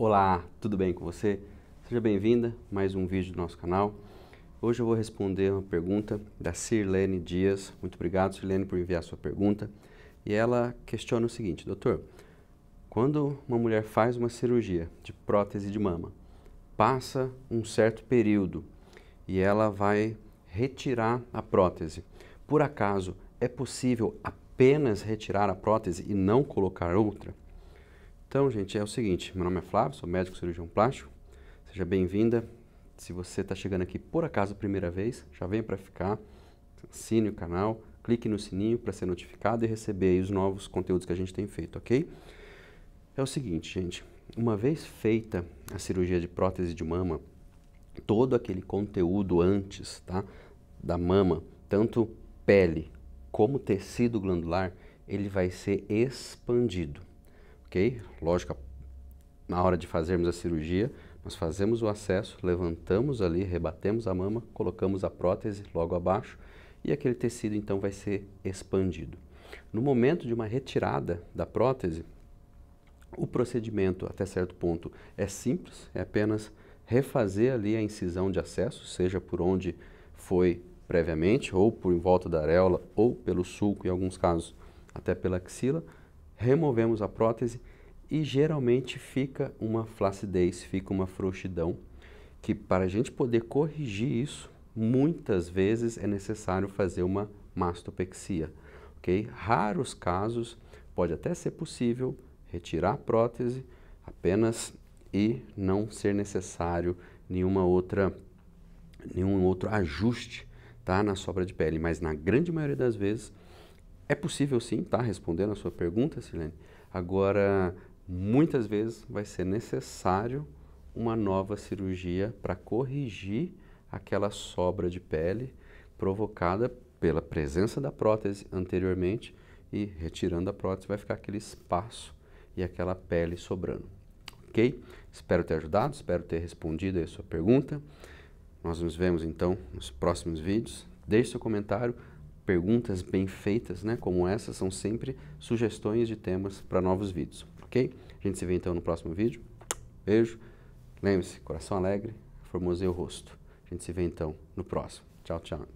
Olá, tudo bem com você? Seja bem-vinda a mais um vídeo do nosso canal. Hoje eu vou responder uma pergunta da Sirlene Dias. Muito obrigado, Sirlene, por enviar a sua pergunta. E ela questiona o seguinte, doutor, quando uma mulher faz uma cirurgia de prótese de mama, passa um certo período e ela vai retirar a prótese. Por acaso, é possível apenas retirar a prótese e não colocar outra? Então, gente, é o seguinte: meu nome é Flávio, sou médico cirurgião plástico. Seja bem-vinda. Se você está chegando aqui por acaso a primeira vez, já vem para ficar. Assine o canal, clique no sininho para ser notificado e receber os novos conteúdos que a gente tem feito, ok? É o seguinte, gente: uma vez feita a cirurgia de prótese de mama, todo aquele conteúdo antes tá, da mama, tanto pele como tecido glandular, ele vai ser expandido ok? Lógico, na hora de fazermos a cirurgia, nós fazemos o acesso, levantamos ali, rebatemos a mama, colocamos a prótese logo abaixo e aquele tecido então vai ser expandido. No momento de uma retirada da prótese, o procedimento até certo ponto é simples, é apenas refazer ali a incisão de acesso, seja por onde foi previamente, ou por em volta da areola, ou pelo sulco, em alguns casos até pela axila, removemos a prótese e geralmente fica uma flacidez, fica uma frouxidão, que para a gente poder corrigir isso, muitas vezes é necessário fazer uma mastopexia, ok? Raros casos, pode até ser possível retirar a prótese apenas e não ser necessário nenhuma outra, nenhum outro ajuste tá, na sobra de pele, mas na grande maioria das vezes é possível sim, tá? Respondendo a sua pergunta, Silene. Agora, muitas vezes vai ser necessário uma nova cirurgia para corrigir aquela sobra de pele provocada pela presença da prótese anteriormente e retirando a prótese vai ficar aquele espaço e aquela pele sobrando. Ok? Espero ter ajudado, espero ter respondido a sua pergunta. Nós nos vemos então nos próximos vídeos. Deixe seu comentário perguntas bem feitas, né, como essa, são sempre sugestões de temas para novos vídeos, ok? A gente se vê então no próximo vídeo. Beijo. Lembre-se, coração alegre, formoseia o rosto. A gente se vê então no próximo. Tchau, tchau.